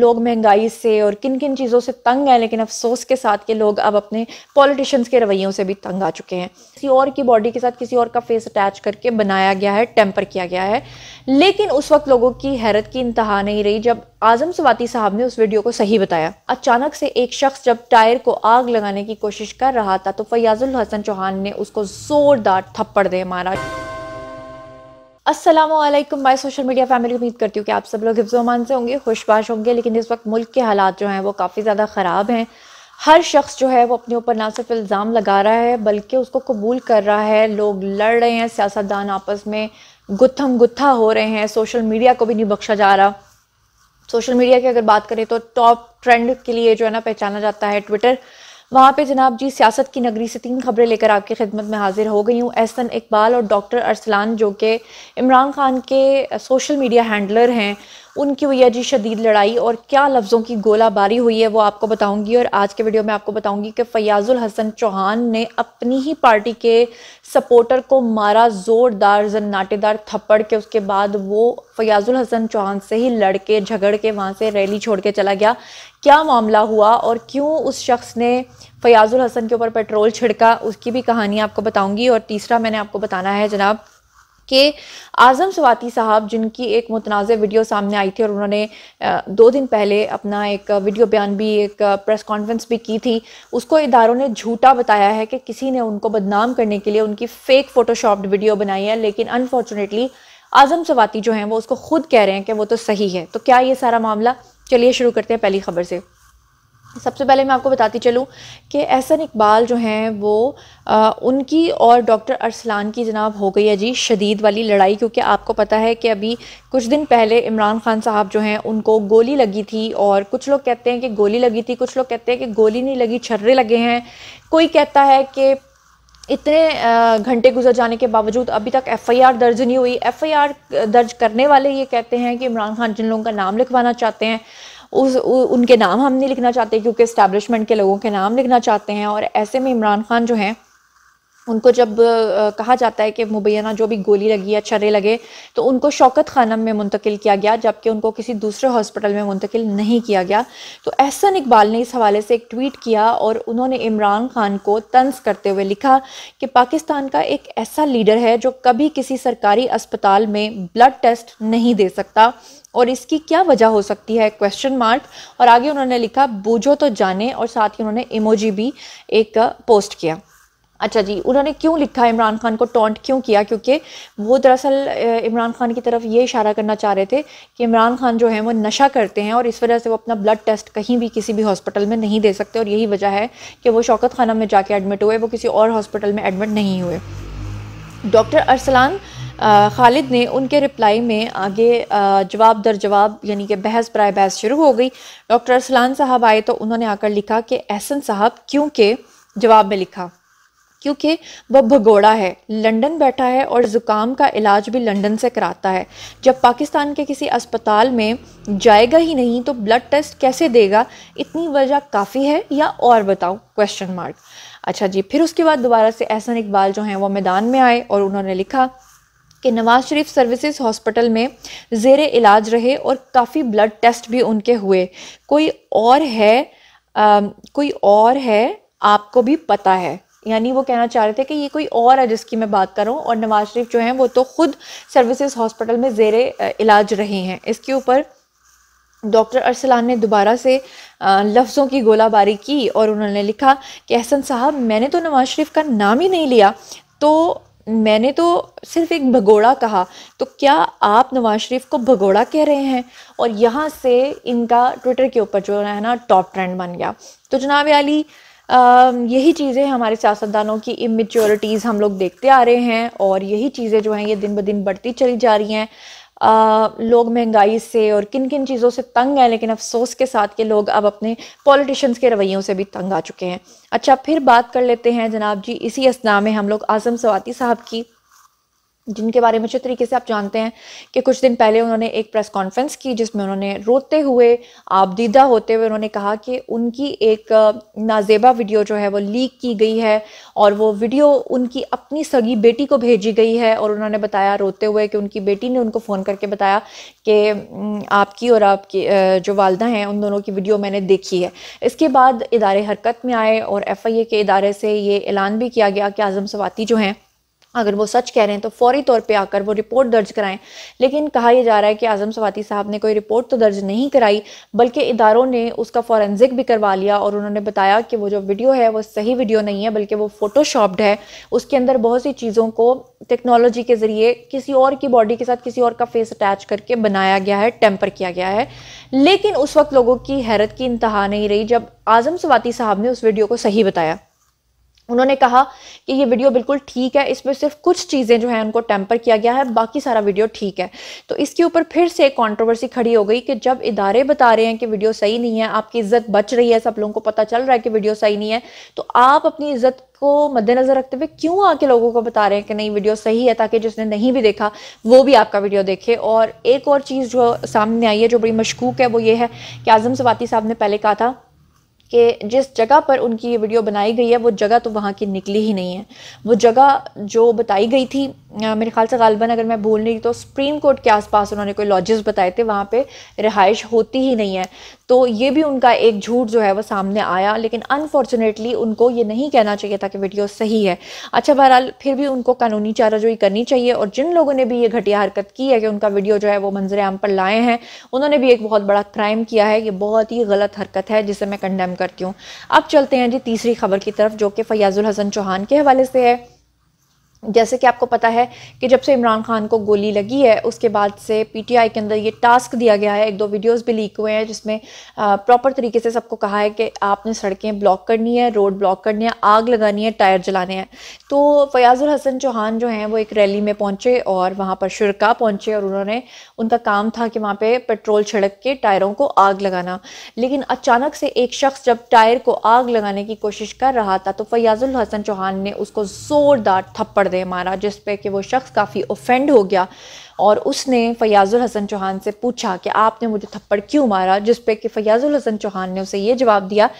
लोग महंगाई से और किन किन चीज़ों से तंग हैं लेकिन अफसोस के साथ के लोग अब अपने पॉलिटिशियंस के रवैयों से भी तंग आ चुके हैं किसी और की बॉडी के साथ किसी और का फेस अटैच करके बनाया गया है टेम्पर किया गया है लेकिन उस वक्त लोगों की हैरत की इंतहा नहीं रही जब आजम सवाती साहब ने उस वीडियो को सही बताया अचानक से एक शख्स जब टायर को आग लगाने की कोशिश कर रहा था तो फयाजुल हसन चौहान ने उसको जोरदार थप्पड़ दे मारा Aslam bye social media family उम्मीद करती हूँ कि आप सब लोग हिफ्जोमान से होंगे खुशबाश होंगे लेकिन इस वक्त मुल्क के हालात जो हैं वो काफ़ी ज़्यादा ख़राब हैं हर शख्स जो है वो अपने ऊपर ना सिर्फ इल्ज़ाम लगा रहा है बल्कि उसको कबूल कर रहा है लोग लड़ रहे हैं सियासतदान आपस में गुत्थम गुत्था हो रहे हैं सोशल मीडिया को भी नहीं बख्शा जा रहा सोशल मीडिया की अगर बात करें तो टॉप ट्रेंड के लिए जो है ना पहचाना जाता है ट्विटर वहाँ पे जनाब जी सियासत की नगरी से तीन खबरें लेकर आपकी खिदमत में हाजिर हो गई हूँ एहसन इकबाल और डॉक्टर अरसलान जो कि इमरान खान के सोशल मीडिया हैंडलर हैं उनकी हुई है जी शदीद लड़ाई और क्या लफ्ज़ों की गोलाबारी हुई है वो आपको बताऊंगी और आज के वीडियो में आपको बताऊंगी कि फ़याज़ुल हसन चौहान ने अपनी ही पार्टी के सपोर्टर को मारा ज़ोरदार जन्नाटेदार थप्पड़ के उसके बाद वो फयाजुल हसन चौहान से ही लड़के झगड़ के वहाँ से रैली छोड़ के चला गया क्या मामला हुआ और क्यों उस शख्स ने फयाजुल हसन के ऊपर पेट्रोल छिड़का उसकी भी कहानी आपको बताऊँगी और तीसरा मैंने आपको बताना है जनाब कि आज़म सवाती साहब जिनकी एक मुतनाज़ वीडियो सामने आई थी और उन्होंने दो दिन पहले अपना एक वीडियो बयान भी एक प्रेस कॉन्फ्रेंस भी की थी उसको इदारों ने झूठा बताया है कि किसी ने उनको बदनाम करने के लिए उनकी फ़ेक फ़ोटोशॉप्ड वीडियो बनाई है लेकिन अनफॉर्चुनेटली आज़म सवाती जो हैं वो उसको खुद कह रहे हैं कि वो तो सही है तो क्या ये सारा मामला चलिए शुरू करते हैं पहली खबर से सबसे पहले मैं आपको बताती चलूँ कि एहसन इकबाल जो हैं वो आ, उनकी और डॉक्टर अरसलान की जनाब हो गई है जी शदीद वाली लड़ाई क्योंकि आपको पता है कि अभी कुछ दिन पहले इमरान खान साहब जो हैं उनको गोली लगी थी और कुछ लोग कहते हैं कि गोली लगी थी कुछ लोग कहते हैं कि गोली नहीं लगी छर्रे लगे हैं कोई कहता है कि इतने घंटे गुजर जाने के बावजूद अभी तक एफआईआर दर्ज नहीं हुई एफआईआर दर्ज करने वाले ये कहते हैं कि इमरान खान जिन लोगों का नाम लिखवाना चाहते हैं उस उनके नाम हम नहीं लिखना चाहते क्योंकि इस्टेब्लिशमेंट के लोगों के नाम लिखना चाहते हैं और ऐसे में इमरान खान जो हैं उनको जब कहा जाता है कि मुबैना जो भी गोली लगी या छर्रे लगे तो उनको शौकत खानम में मुंतकिल किया गया जबकि उनको किसी दूसरे हॉस्पिटल में मुंतकिल नहीं किया गया तो एहसन इकबाल ने इस हवाले से एक ट्वीट किया और उन्होंने इमरान खान को तंज करते हुए लिखा कि पाकिस्तान का एक ऐसा लीडर है जो कभी किसी सरकारी अस्पताल में ब्लड टेस्ट नहीं दे सकता और इसकी क्या वजह हो सकती है क्वेश्चन मार्क और आगे उन्होंने लिखा बूझो तो जाने और साथ ही उन्होंने इमोजी भी एक पोस्ट किया अच्छा जी उन्होंने क्यों लिखा इमरान खान को टॉन्ट क्यों किया क्योंकि वो दरअसल इमरान खान की तरफ ये इशारा करना चाह रहे थे कि इमरान खान जो है वो नशा करते हैं और इस वजह से वो अपना ब्लड टेस्ट कहीं भी किसी भी हॉस्पिटल में नहीं दे सकते और यही वजह है कि वो शौकत खाना में जाके एडमिट हुए वो किसी और हॉस्पिटल में एडमिट नहीं हुए डॉक्टर अरसलान खालिद ने उनके रिप्लाई में आगे जवाब दर जवाब यानी कि बहस प्राय बहस शुरू हो गई डॉक्टर अरसलान साहब आए तो उन्होंने आकर लिखा कि एहसन साहब क्योंकि जवाब में लिखा क्योंकि वह भगोड़ा है लंदन बैठा है और ज़ुकाम का इलाज भी लंदन से कराता है जब पाकिस्तान के किसी अस्पताल में जाएगा ही नहीं तो ब्लड टेस्ट कैसे देगा इतनी वजह काफ़ी है या और बताओ क्वेश्चन मार्क अच्छा जी फिर उसके बाद दोबारा से एहसन इकबाल जो हैं वो मैदान में आए और उन्होंने लिखा कि नवाज़ शरीफ सर्विसेज हॉस्पिटल में जेर इलाज रहे और काफ़ी ब्लड टेस्ट भी उनके हुए कोई और है आ, कोई और है आपको भी पता है यानी वो कहना चाह रहे थे कि ये कोई और है जिसकी मैं बात करूँ और नवाज शरीफ जो हैं वो तो ख़ुद सर्विसेज हॉस्पिटल में जेर इलाज रहे हैं इसके ऊपर डॉक्टर अरसलान ने दोबारा से लफ्ज़ों की गोलाबारी की और उन्होंने लिखा कि अहसन साहब मैंने तो नवाज शरीफ का नाम ही नहीं लिया तो मैंने तो सिर्फ एक भगोड़ा कहा तो क्या आप नवाज शरीफ को भगोड़ा कह रहे हैं और यहाँ से इनका ट्विटर के ऊपर जो है ना टॉप ट्रेंड बन गया तो जनाब अली यही चीज़ें हमारे सियासतदानों की इमेच्योरिटीज़ हम लोग देखते आ रहे हैं और यही चीज़ें जो हैं ये दिन ब दिन बढ़ती चली जा रही हैं लोग महंगाई से और किन किन चीज़ों से तंग हैं लेकिन अफसोस के साथ के लोग अब अपने पॉलिटिशियंस के रवैयों से भी तंग आ चुके हैं अच्छा फिर बात कर लेते हैं जनाब जी इसी असना में हम लोग आज़म सवाती साहब की जिनके बारे में अच्छे तरीके से आप जानते हैं कि कुछ दिन पहले उन्होंने एक प्रेस कॉन्फ्रेंस की जिसमें उन्होंने रोते हुए आपदीदा होते हुए उन्होंने कहा कि उनकी एक नाजेबा वीडियो जो है वो लीक की गई है और वो वीडियो उनकी अपनी सगी बेटी को भेजी गई है और उन्होंने बताया रोते हुए कि उनकी बेटी ने उनको फ़ोन करके बताया कि आपकी और आपकी जो वालदा हैं उन दोनों की वीडियो मैंने देखी है इसके बाद इदारे हरकत में आए और एफ आई ए के इदारे से ये ऐलान भी किया गया कि आज़म सवाती जो हैं अगर वो सच कह रहे हैं तो फौरी तौर पे आकर वो रिपोर्ट दर्ज कराएं लेकिन कहा यह जा रहा है कि आज़म सवाती साहब ने कोई रिपोर्ट तो दर्ज नहीं कराई बल्कि इदारों ने उसका फॉरेंसिक भी करवा लिया और उन्होंने बताया कि वो जो वीडियो है वो सही वीडियो नहीं है बल्कि वो फ़ोटोशॉप्ड है उसके अंदर बहुत सी चीज़ों को टेक्नोलॉजी के ज़रिए किसी और की बॉडी के साथ किसी और का फेस अटैच करके बनाया गया है टेम्पर किया गया है लेकिन उस वक्त लोगों की हैरत की इंतहा नहीं रही जब आज़म सवाती साहब ने उस वीडियो को सही बताया उन्होंने कहा कि ये वीडियो बिल्कुल ठीक है इसमें सिर्फ कुछ चीज़ें जो है उनको टेम्पर किया गया है बाकी सारा वीडियो ठीक है तो इसके ऊपर फिर से एक कॉन्ट्रोवर्सी खड़ी हो गई कि जब इदारे बता रहे हैं कि वीडियो सही नहीं है आपकी इज्जत बच रही है सब लोगों को पता चल रहा है कि वीडियो सही नहीं है तो आप अपनी इज्जत को मद्देनजर रखते हुए क्यों आके लोगों को बता रहे हैं कि नहीं वीडियो सही है ताकि जिसने नहीं भी देखा वो भी आपका वीडियो देखे और एक और चीज़ जो सामने आई है जो बड़ी मशकूक है वो ये है कि आज़म सवाती साहब ने पहले कहा था कि जिस जगह पर उनकी ये वीडियो बनाई गई है वो जगह तो वहाँ की निकली ही नहीं है वो जगह जो बताई गई थी मेरे ख्याल से गालबन अगर मैं भूल नहीं तो सुप्रीम कोर्ट के आसपास उन्होंने कोई लॉजेस बताए थे वहाँ पे रिहाइश होती ही नहीं है तो ये भी उनका एक झूठ जो है वो सामने आया लेकिन अनफॉर्चुनेटली उनको ये नहीं कहना चाहिए था कि वीडियो सही है अच्छा बहरहाल फिर भी उनको कानूनी चाराजोई करनी चाहिए और जिन लोगों ने भी ये घटिया हरकत की है कि उनका वीडियो जो है वो मंजर आम पर लाए हैं उन्होंने भी एक बहुत बड़ा क्राइम किया है ये बहुत ही गलत हरकत है जिसे मैं कंडेम करती हूँ अब चलते हैं जी तीसरी खबर की तरफ जो कि फयाजुल हसन चौहान के हवाले से है जैसे कि आपको पता है कि जब से इमरान खान को गोली लगी है उसके बाद से पीटीआई के अंदर ये टास्क दिया गया है एक दो वीडियोस भी लीक हुए हैं जिसमें प्रॉपर तरीके से सबको कहा है कि आपने सड़कें ब्लॉक करनी है रोड ब्लॉक करनी है आग लगानी है टायर जलाने हैं तो फयाजुल हसन चौहान जो हैं वो एक रैली में पहुँचे और वहाँ पर शुरा पहुँचे और उन्होंने उनका काम था कि वहाँ पर पे पेट्रोल छिड़क के टायरों को आग लगाना लेकिन अचानक से एक शख्स जब टायर को आग लगाने की कोशिश कर रहा था तो फयाजुल हसन चौहान ने उसको ज़ोरदार थप्पड़ रहे मारा जिस पे कि वो शख्स काफ़ी ओफेंड हो गया और उसने फ़याज़ुल हसन चौहान से पूछा कि आपने मुझे थप्पड़ क्यों मारा जिस पे कि फ़याज़ुल हसन चौहान ने उसे ये जवाब दिया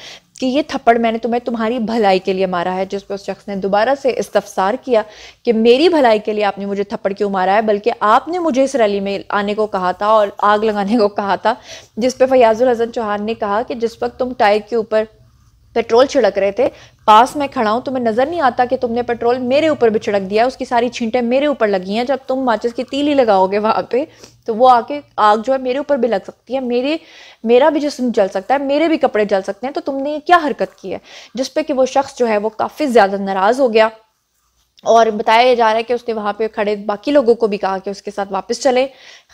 कि ये थप्पड़ मैंने तुम्हें तुम्हारी भलाई के लिए मारा है जिस पर उस शख्स ने दोबारा से इस्तफसार किया कि मेरी भलाई के लिए आपने मुझे थप्पड़ क्यों मारा है बल्कि आपने मुझे इस रैली में आने को कहा था और आग लगाने को कहा था जिस पर फयाजुल हसन चौहान ने कहा कि जिस वक्त तुम टायर के ऊपर पेट्रोल छिड़क रहे थे पास में खड़ा हूँ तुम्हें नज़र नहीं आता कि तुमने पेट्रोल मेरे ऊपर भी छिड़क दिया उसकी सारी छींटे मेरे ऊपर लगी हैं जब तुम माचिस की तीली लगाओगे वहाँ पे तो वो आके आग जो है मेरे ऊपर भी लग सकती है मेरे मेरा भी जिसम जल सकता है मेरे भी कपड़े जल सकते हैं तो तुमने ये क्या हरकत की है जिसपे कि वो शख्स जो है वो काफ़ी ज़्यादा नाराज़ हो गया और बताया जा रहा है कि उसने वहाँ पे खड़े बाकी लोगों को भी कहा कि उसके साथ वापस चले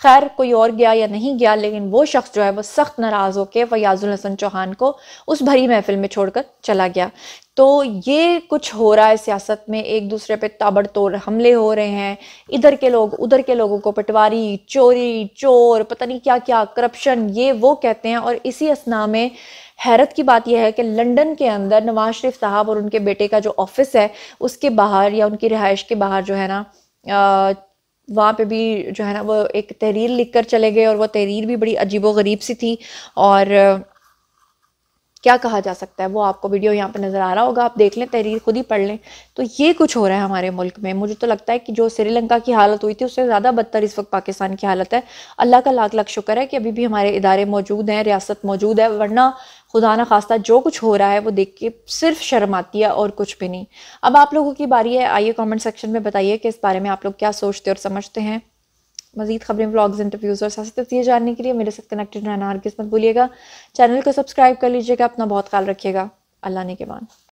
खैर कोई और गया या नहीं गया लेकिन वो शख्स जो है वो सख्त नाराज़ होकर फयाजुल हसन चौहान को उस भरी महफिल में छोड़कर चला गया तो ये कुछ हो रहा है सियासत में एक दूसरे पे ताबड़तोड़ हमले हो रहे हैं इधर के लोग उधर के लोगों को पटवारी चोरी चोर पता नहीं क्या क्या करप्शन ये वो कहते हैं और इसी असना में हैरत की बात यह है कि लंदन के अंदर नवाज शरीफ साहब और उनके बेटे का जो ऑफिस है उसके बाहर या उनकी रिहाइश के बाहर जो है ना वहाँ पे भी जो है ना वो एक तहरीर लिख कर चले गए और वो तहरीर भी बड़ी अजीब व गरीब सी थी और क्या कहा जा सकता है वो आपको वीडियो यहाँ पर नज़र आ रहा होगा आप देख लें तहरीर खुद ही पढ़ लें तो ये कुछ हो रहा है हमारे मुल्क में मुझे तो लगता है कि जो श्रीलंका की हालत हुई थी उससे ज़्यादा बदतर इस वक्त पाकिस्तान की हालत है अल्लाह का लाख लाख शुक्र है कि अभी भी हमारे इदारे मौजूद हैं रियासत मौजूद है वरना खुदा न खास्ता जो कुछ हो रहा है वो देख के सिर्फ शर्म आती है और कुछ भी नहीं अब आप लोगों की बारी है आइए कमेंट सेक्शन में बताइए कि इस बारे में आप लोग क्या सोचते और समझते हैं मजीद खबरें ब्लॉग्स इंटरव्यूज़ और सियासी तस्वीर जानने के लिए मेरे साथ कनेक्टेड रहना हर किस्मत भूलिएगा चैनल को सब्सक्राइब कर लीजिएगा अपना बहुत ख्याल रखिएगा अल्लाह ने के बाद